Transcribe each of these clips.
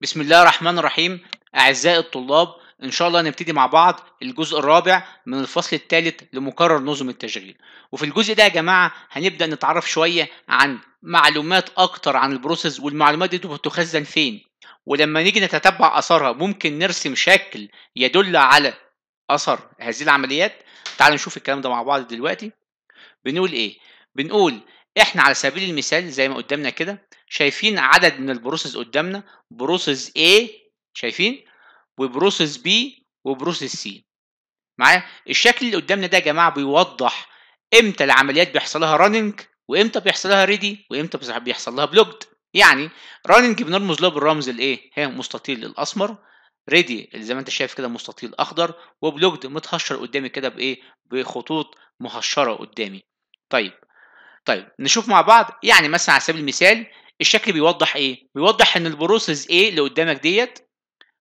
بسم الله الرحمن الرحيم أعزائي الطلاب إن شاء الله نبتدي مع بعض الجزء الرابع من الفصل الثالث لمقرر نظم التشغيل وفي الجزء ده يا جماعة هنبدأ نتعرف شوية عن معلومات أكتر عن البروسيس والمعلومات دي بتخزن فين ولما نيجي نتتبع أثرها ممكن نرسم شكل يدل على أثر هذه العمليات تعالوا نشوف الكلام ده مع بعض دلوقتي بنقول إيه؟ بنقول احنا على سبيل المثال زي ما قدامنا كده شايفين عدد من البروسيس قدامنا بروسيس A شايفين وبروسيس B وبروسيس C معايا الشكل اللي قدامنا ده يا جماعه بيوضح امتى العمليات بيحصل لها راننج وامتى بيحصل لها ريدي وامتى بيحصل لها بلوكد يعني راننج بنرمز له بالرمز الايه هي مستطيل الاسمر ريدي اللي زي ما انت شايف كده مستطيل اخضر وبلوكد متهشر قدامي كده بايه بخطوط مهشره قدامي طيب طيب نشوف مع بعض يعني مثلا على سبيل المثال الشكل بيوضح ايه بيوضح ان البروسيس ايه اللي قدامك ديت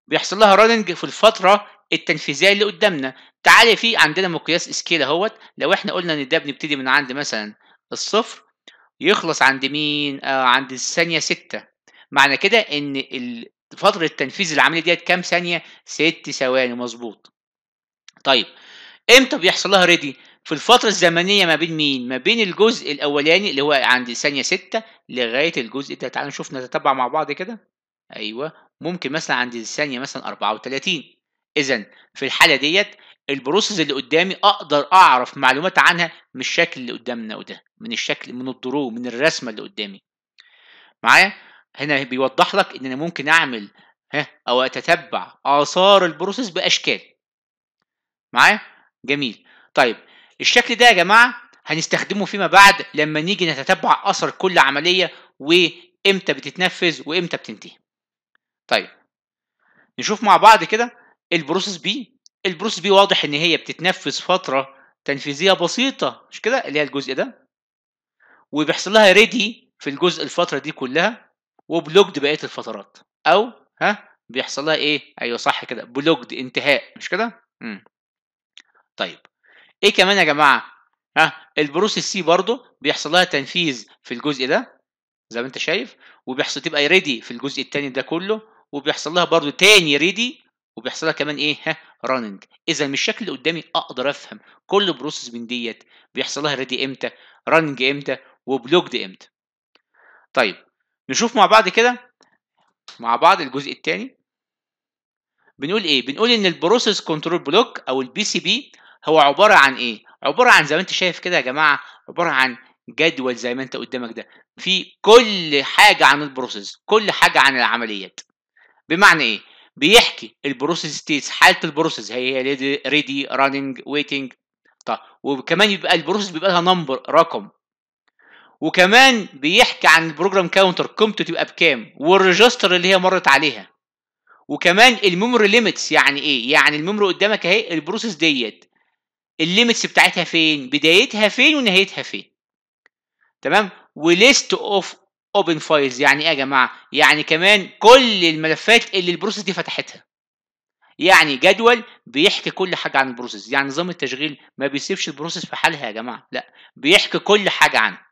بيحصل لها راننج في الفتره التنفيذيه اللي قدامنا تعالى في عندنا مقياس سكيل اهوت لو احنا قلنا ان ده بنبتدي من عند مثلا الصفر يخلص عند مين آه عند الثانيه ستة معنى كده ان فتره تنفيذ العمليه ديت كام ثانيه ست ثواني مظبوط طيب امتى بيحصل لها ريدي في الفتره الزمنيه ما بين مين ما بين الجزء الاولاني اللي هو عند ثانيه 6 لغايه الجزء ده تعالوا نشوف نتتبع مع بعض كده ايوه ممكن مثلا عند الثانيه مثلا 34 اذا في الحاله ديت البروسيس اللي قدامي اقدر اعرف معلومات عنها من الشكل اللي قدامنا وده من الشكل من الدرو من الرسمه اللي قدامي معايا هنا بيوضح لك ان انا ممكن اعمل ها او اتتبع اثار البروسيس باشكال معايا جميل طيب الشكل ده يا جماعه هنستخدمه فيما بعد لما نيجي نتتبع اثر كل عمليه وامتى بتتنفذ وامتى بتنتهي طيب نشوف مع بعض كده البروسس بي البروسس بي واضح ان هي بتتنفذ فتره تنفيذيه بسيطه مش كده اللي هي الجزء ده وبيحصل لها ريدي في الجزء الفتره دي كلها وبلوكد بقيه الفترات او ها بيحصل لها ايه ايوه صح كده بلوكد انتهاء مش كده امم طيب ايه كمان يا جماعه ها البروس سي برضو بيحصل لها تنفيذ في الجزء ده زي ما انت شايف وبيحصل تبقى ريدي في الجزء الثاني ده كله وبيحصل لها برضو تاني ريدي وبيحصل لها كمان ايه ها راننج اذا من الشكل اللي قدامي اقدر افهم كل بروسيس من ديت بيحصل لها ريدي امتى راننج امتى وبلوكد امتى طيب نشوف مع بعض كده مع بعض الجزء الثاني بنقول ايه بنقول ان البروسيس كنترول بلوك او البي سي بي هو عباره عن ايه عباره عن زي ما انت شايف كده يا جماعه عباره عن جدول زي ما انت قدامك ده في كل حاجه عن البروسيس كل حاجه عن العمليات بمعنى ايه بيحكي البروسيس ستيتس حاله البروسيس هي ريدي راننج ويتنج طب وكمان يبقى البروسيس بيبقى لها نمبر رقم وكمان بيحكي عن البروجرام كاونتر قيمته تبقى بكام والريجستر اللي هي مرت عليها وكمان الميموري ليميتس يعني ايه يعني الميموري قدامك اهي البروسيس ديت الليميتس بتاعتها فين بدايتها فين ونهايتها فين تمام وليست اوف اوبن فايلز يعني ايه يا جماعه يعني كمان كل الملفات اللي البروسيس دي فتحتها يعني جدول بيحكي كل حاجه عن البروسيس يعني نظام التشغيل ما بيسيبش البروسيس في حالها يا جماعه لا بيحكي كل حاجه عنها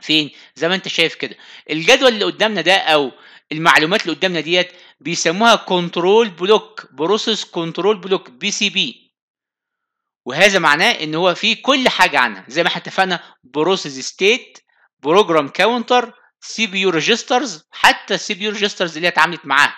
فين زي ما انت شايف كده الجدول اللي قدامنا ده او المعلومات اللي قدامنا ديت بيسموها كنترول بلوك بروسيس كنترول بلوك بي سي بي وهذا معناه ان هو فيه كل حاجه عنها زي ما احنا اتفقنا بروسيس ستيت بروجرام كاونتر سي بي يو ريجسترز حتى السي بي يو ريجسترز اللي اتعاملت معاها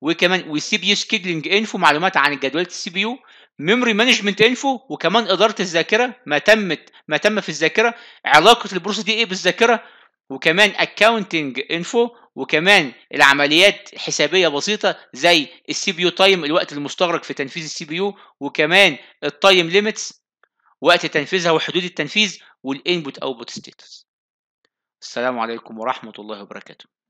وكمان والسي بي يو سكيدلينج انفو معلومات عن جدولة السي بي يو ميموري مانجمنت انفو وكمان اداره الذاكره ما تمت ما تم في الذاكره علاقه البروسيس دي ايه بالذاكره وكمان اكاونتنج انفو وكمان العمليات حسابيه بسيطه زي السي بي يو تايم الوقت المستغرق في تنفيذ السي بي يو وكمان التايم ليميتس وقت تنفيذها وحدود التنفيذ والانبوت اوتبوت ستيتس السلام عليكم ورحمه الله وبركاته